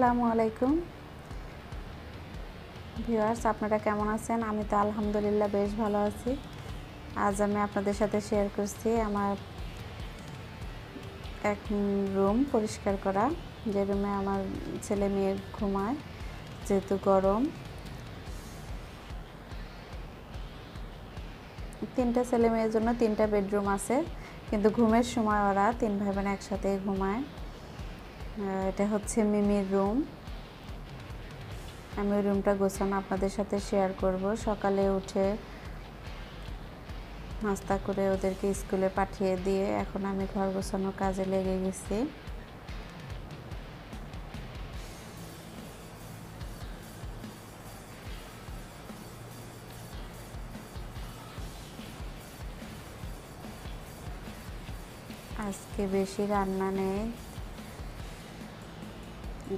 আসসালামু আলাইকুম ভিউয়ার্স আপনারা কেমন আছেন আমি তো আলহামদুলিল্লাহ বেশ ভালো আছি আজ আমি আপনাদের সাথে শেয়ার করছি আমার এক রুম পরিষ্কার করা যে রুমে আমার ছেলে মেয়ে ঘুমায় যেহেতু গরম তিনটা ছেলে মেয়ের জন্য তিনটা বেডরুম আছে কিন্তু ঘুমের সময় ওরা তিন ভাই বোন একসাথে ঘুমায় এটা হচ্ছে মিমির রুম আমি ওই রুমটা গোছানো আপনাদের সাথে শেয়ার করব সকালে উঠে নাস্তা করে ওদেরকে স্কুলে পাঠিয়ে দিয়ে এখন আমি ঘর গোছানোর কাজে লেগে গেছি আজকে বেশি রান্না নেই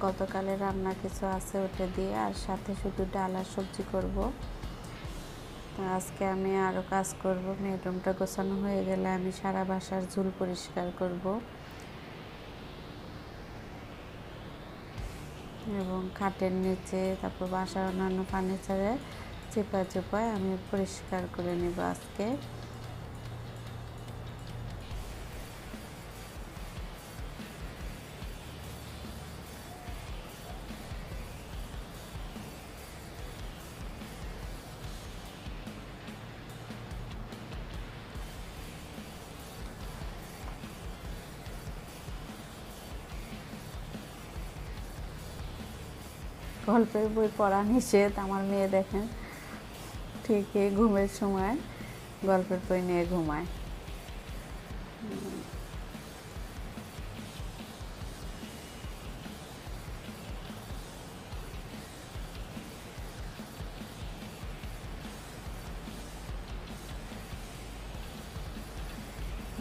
গতকালের রান্না কিছু আছে ওটা দিয়ে আর সাথে শুধু ডাল আর সবজি করব আজকে আমি আরও কাজ করব মেয়ের গোছানো হয়ে গেলে আমি সারা বাসার ঝুল পরিষ্কার করব এবং খাটের নিচে তারপর বাসার অন্যান্য ফার্নিচারে চেপা চেপায় আমি পরিষ্কার করে নেব আজকে গল্পের বই পড়া নিষেধ আমার মেয়ে দেখেন ঠিকই ঘুমের সময় গল্পের বই নিয়ে ঘুমায়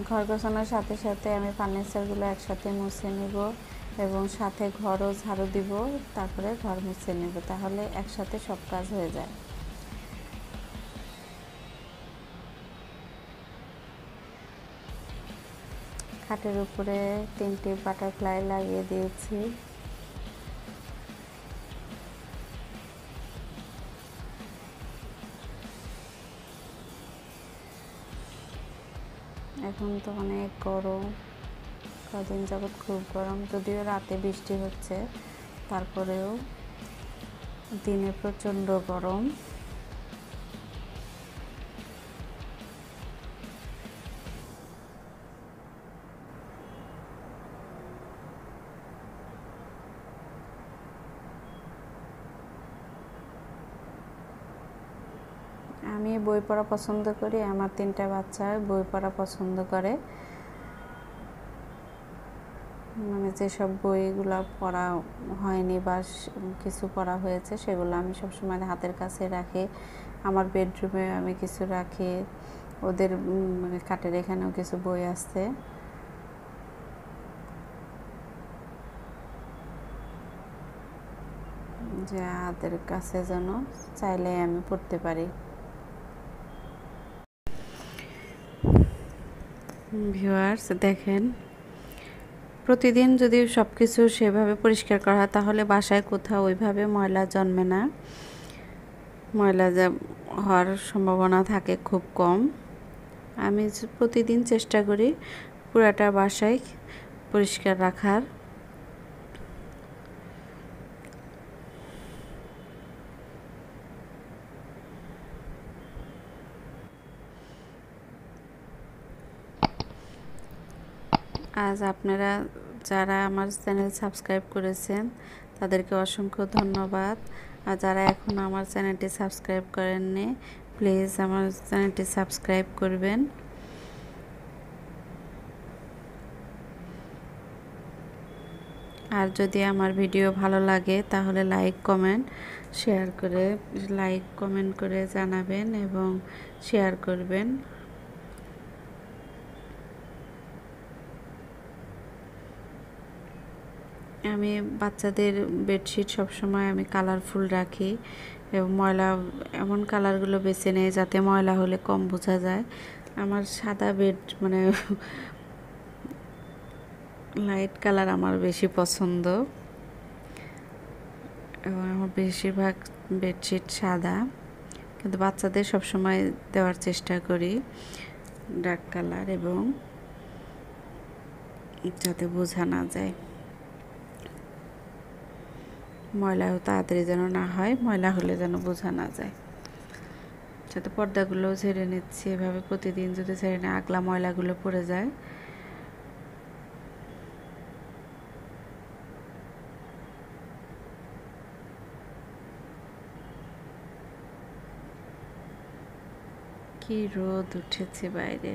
ঘর গোছানোর সাথে সাথে আমি ফার্নিচারগুলো একসাথে মুছে নেবো এবং সাথে ঘরও ঝাড়ু দিব তারপরে ঘর মুছে নেব তাহলে একসাথে সব কাজ হয়ে যায় খাটের উপরে তিনটি বাটারফ্লাই লাগিয়ে দিয়েছি এখন তো অনেক গরম কদিন যাবৎ খুব গরম যদিও রাতে বৃষ্টি হচ্ছে তারপরেও দিনে প্রচণ্ড গরম আমি বই পড়া পছন্দ করি আমার তিনটা বাচ্চা বই পড়া পছন্দ করে যেসব বইগুলো পড়া হয়নি বা কিছু পড়া হয়েছে সেগুলো আমি সবসময় হাতের কাছে রাখি আমার বেডরুমে আমি কিছু রাখি ওদের কাটের এখানেও কিছু বই আছে যে হাতের কাছে যেন চাইলে আমি পড়তে পারি ভিউয়ার্স দেখেন প্রতিদিন যদি সব কিছু সেভাবে পরিষ্কার করা হয় তাহলে বাসায় কোথাও ওইভাবে ময়লা জন্মে না ময়লা হওয়ার সম্ভাবনা থাকে খুব কম আমি প্রতিদিন চেষ্টা করি পুরাটা বাসায় পরিষ্কার রাখার আজ আপনারা যারা আমার চ্যানেল সাবস্ক্রাইব করেছেন তাদেরকে অসংখ্য ধন্যবাদ আর যারা এখন আমার চ্যানেলটি সাবস্ক্রাইব করেননি প্লিজ আমার চ্যানেলটি সাবস্ক্রাইব করবেন আর যদি আমার ভিডিও ভালো লাগে তাহলে লাইক কমেন্ট শেয়ার করে লাইক কমেন্ট করে জানাবেন এবং শেয়ার করবেন আমি বাচ্চাদের বেডশিট সবসময় আমি কালারফুল রাখি এবং ময়লা এমন কালারগুলো বেছে নেই যাতে ময়লা হলে কম বোঝা যায় আমার সাদা বেড মানে লাইট কালার আমার বেশি পছন্দ এবং আমার বেশিরভাগ বেডশিট সাদা কিন্তু বাচ্চাদের সবসময় দেওয়ার চেষ্টা করি ডার্ক কালার এবং যাতে বোঝা না যায় ময়লা তাড়াতাড়ি যেন না হয় ময়লা হলে যেন বোঝা না যায় সাথে পর্দাগুলো ছেড়ে নিচ্ছি এভাবে প্রতিদিন যদি ছেড়ে নেয় আগলা ময়লাগুলো পড়ে যায় কি রোদ উঠেছে বাইরে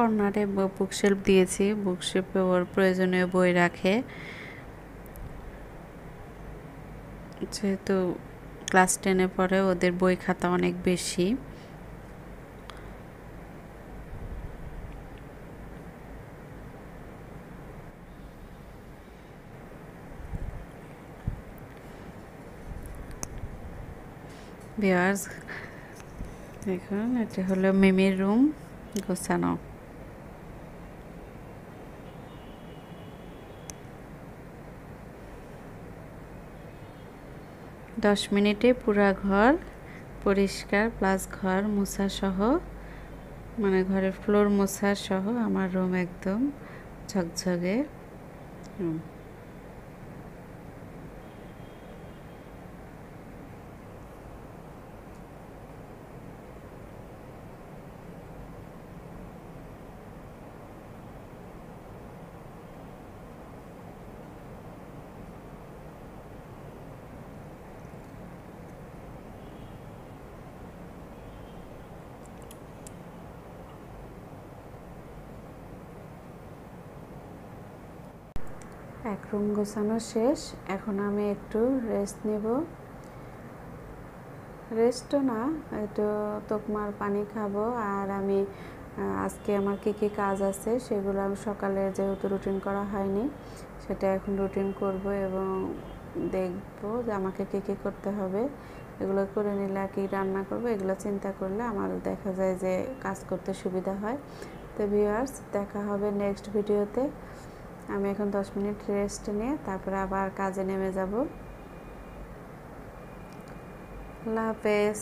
কর্নারে বুকশেলফ দিয়েছি বুকশেলফে ওর প্রয়োজনীয় বই রাখে যেহেতু ক্লাস টেনে পরে ওদের বই খাতা অনেক বেশি দেখুন এটা হলো মিমির রুম গোছানো দশ মিনিটে পুরা ঘর পরিষ্কার প্লাস ঘর মোছা সহ মানে ঘরের ফ্লোর মোছা সহ আমার রুম একদম ঝকঝকে রুম এক রুম গোছানো শেষ এখন আমি একটু রেস্ট নেব রেস্টও না একটু তোকমার পানি খাবো আর আমি আজকে আমার কী কী কাজ আছে সেগুলো আমি সকালে যেহেতু রুটিন করা হয়নি সেটা এখন রুটিন করব এবং দেখব যে আমাকে কী কী করতে হবে এগুলো করে নিলে কি রান্না করবো এগুলো চিন্তা করলে আমার দেখা যায় যে কাজ করতে সুবিধা হয় তো ভিউয়ার্স দেখা হবে নেক্সট ভিডিওতে আমি এখন দশ মিনিট রেস্ট নিয়ে তারপরে আবার কাজে নেমে যাব আল্লাহ হাফেজ